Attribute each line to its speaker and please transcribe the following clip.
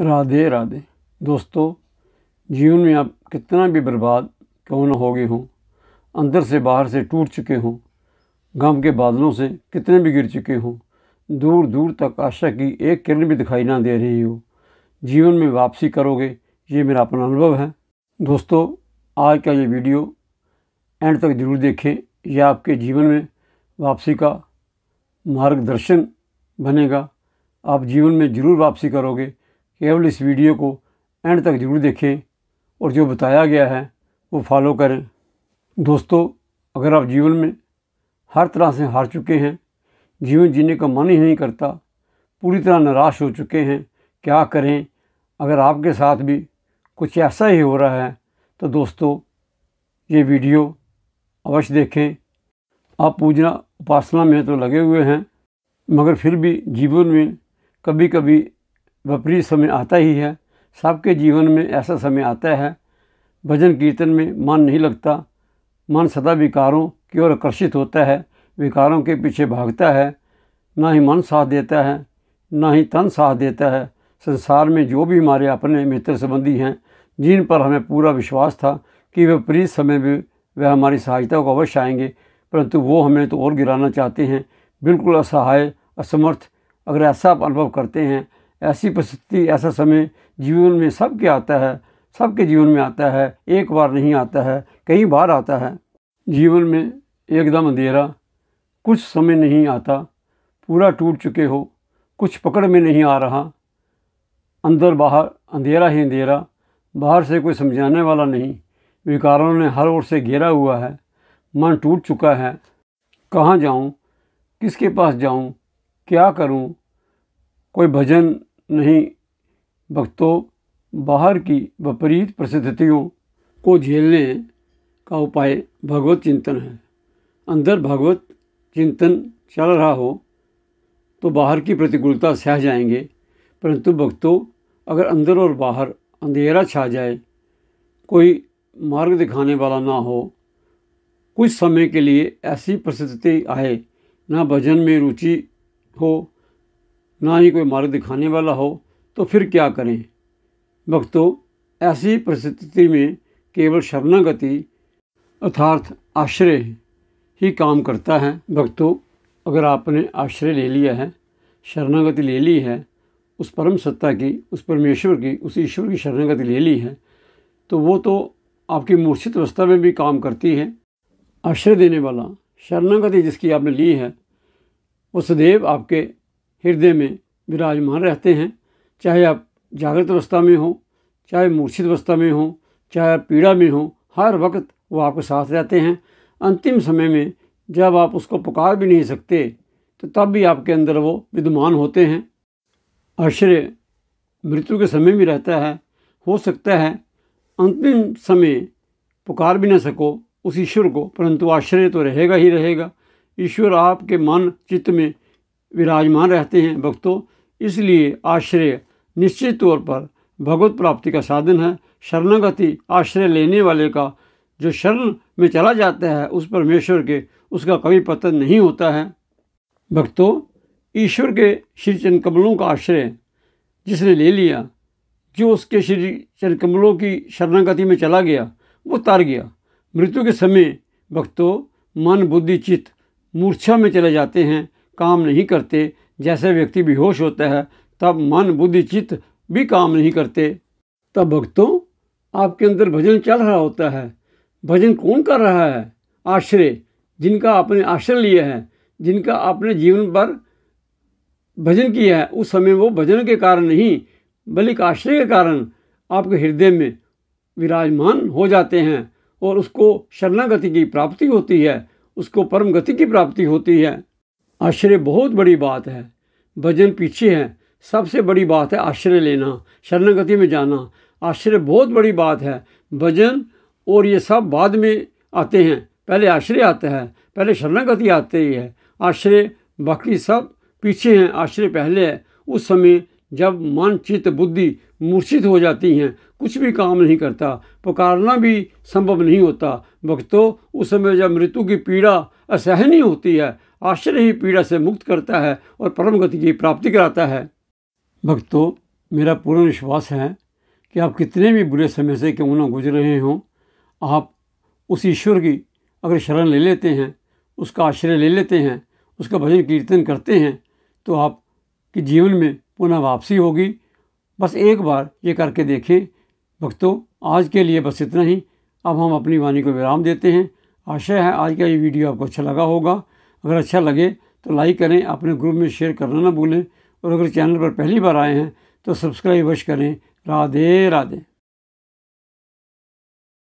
Speaker 1: राधे राधे दोस्तों जीवन में आप कितना भी बर्बाद क्यों न हो गए हों अंदर से बाहर से टूट चुके हों गम के बादलों से कितने भी गिर चुके हों दूर दूर तक आशा की एक किरण भी दिखाई ना दे रही हो जीवन में वापसी करोगे ये मेरा अपना अनुभव है दोस्तों आज का ये वीडियो एंड तक जरूर देखें यह आपके जीवन में वापसी का मार्गदर्शन बनेगा आप जीवन में ज़रूर वापसी करोगे केवल इस वीडियो को एंड तक ज़रूर देखें और जो बताया गया है वो फॉलो करें दोस्तों अगर आप जीवन में हर तरह से हार चुके हैं जीवन जीने का मन ही नहीं करता पूरी तरह निराश हो चुके हैं क्या करें अगर आपके साथ भी कुछ ऐसा ही हो रहा है तो दोस्तों ये वीडियो अवश्य देखें आप पूजना उपासना में तो लगे हुए हैं मगर फिर भी जीवन में कभी कभी विपरीत समय आता ही है सबके जीवन में ऐसा समय आता है भजन कीर्तन में मन नहीं लगता मन सदा विकारों की ओर आकर्षित होता है विकारों के पीछे भागता है ना ही मन साथ देता है ना ही तन साथ देता है संसार में जो भी हमारे अपने मित्र संबंधी हैं जिन पर हमें पूरा विश्वास था कि विपरीत समय में वह हमारी सहायता को अवश्य आएंगे परंतु वो हमें तो और गिराना चाहते हैं बिल्कुल असहाय असमर्थ अगर ऐसा आप अनुभव करते हैं ऐसी परिस्थिति ऐसा समय जीवन में सबके आता है सबके जीवन में आता है एक बार नहीं आता है कई बार आता है जीवन में एकदम अंधेरा कुछ समय नहीं आता पूरा टूट चुके हो कुछ पकड़ में नहीं आ रहा अंदर बाहर अंधेरा ही अंधेरा बाहर से कोई समझाने वाला नहीं विकारों ने हर ओर से घेरा हुआ है मन टूट चुका है कहाँ जाऊँ किसके पास जाऊँ क्या करूँ कोई भजन नहीं भक्तों बाहर की विपरीत परिस्थितियों को झेलने का उपाय भगवत चिंतन है अंदर भगवत चिंतन चल रहा हो तो बाहर की प्रतिकूलता सह जाएंगे परंतु भक्तों अगर अंदर और बाहर अंधेरा छा जाए कोई मार्ग दिखाने वाला ना हो कुछ समय के लिए ऐसी परिस्थिति आए ना भजन में रुचि हो ना ही कोई मार्ग दिखाने वाला हो तो फिर क्या करें भक्तों ऐसी परिस्थिति में केवल शरणागति अर्थार्थ आश्रय ही काम करता है भक्तों अगर आपने आश्रय ले लिया है शरणागति ले ली है उस परम सत्ता की उस परमेश्वर की उस ईश्वर की शरणागति ले ली है तो वो तो आपकी मूर्छित अवस्था में भी काम करती है आश्रय देने वाला शरणागति जिसकी आपने ली है वो सदैव आपके हृदय में विराजमान रहते हैं चाहे आप जागृत अवस्था में हों चाहे मूर्छित अवस्था में हों चाहे आप पीड़ा में हों हर वक्त वो आपके साथ रहते हैं अंतिम समय में जब आप उसको पुकार भी नहीं सकते तो तब भी आपके अंदर वो विद्यमान होते हैं आश्रय मृत्यु के समय भी रहता है हो सकता है अंतिम समय पुकार भी ना सको उस ईश्वर को परंतु आश्रय तो रहेगा ही रहेगा ईश्वर आपके मन चित्त में विराजमान रहते हैं भक्तों इसलिए आश्रय निश्चित तौर पर भगवत प्राप्ति का साधन है शरणागति आश्रय लेने वाले का जो शरण में चला जाता है उस परमेश्वर के उसका कभी पतन नहीं होता है भक्तों ईश्वर के श्री चरण कमलों का आश्रय जिसने ले लिया जो उसके श्री चंद कमलों की शरणागति में चला गया वो तार गया मृत्यु के समय भक्तों मन बुद्धि चित्त मूर्छा में चले जाते हैं काम नहीं करते जैसे व्यक्ति बेहोश होता है तब मन बुद्धि चित्त भी काम नहीं करते तब भक्तों आपके अंदर भजन चल रहा होता है भजन कौन कर रहा है आश्रय जिनका आपने आश्रय लिया है जिनका आपने जीवन पर भजन किया है उस समय वो भजन के कारण नहीं बल्कि आश्रय के कारण आपके हृदय में विराजमान हो जाते हैं और उसको शरणागति की प्राप्ति होती है उसको परम गति की प्राप्ति होती है आश्रय बहुत बड़ी बात है भजन पीछे है सबसे बड़ी बात है आश्रय लेना शरणगति में जाना आश्रय बहुत बड़ी बात है भजन और ये सब बाद में आते हैं पहले आश्रय आता है पहले शरणगति आते ही है आश्रय बाकी सब पीछे हैं आश्रय पहले है उस समय जब मन चित्त बुद्धि मूर्छित हो जाती हैं कुछ भी काम नहीं करता पुकारना भी संभव नहीं होता भक्तों उस समय जब मृत्यु की पीड़ा असहनीय होती है आश्चर्य ही पीड़ा से मुक्त करता है और परम गति की प्राप्ति कराता है भक्तों मेरा पूर्ण विश्वास है कि आप कितने भी बुरे समय से क्यों ना गुजर रहे हों आप उस ईश्वर की अगर शरण ले लेते हैं उसका आश्रय ले लेते हैं उसका भजन कीर्तन करते हैं तो आप कि जीवन में पुनः वापसी होगी बस एक बार ये करके देखें भक्तों आज के लिए बस इतना ही अब हम अपनी वाणी को विराम देते हैं आशा है आज का ये वीडियो आपको अच्छा लगा होगा अगर अच्छा लगे तो लाइक करें अपने ग्रुप में शेयर करना ना भूलें और अगर चैनल पर पहली बार आए हैं तो सब्सक्राइब अवश्य करें राधे राधे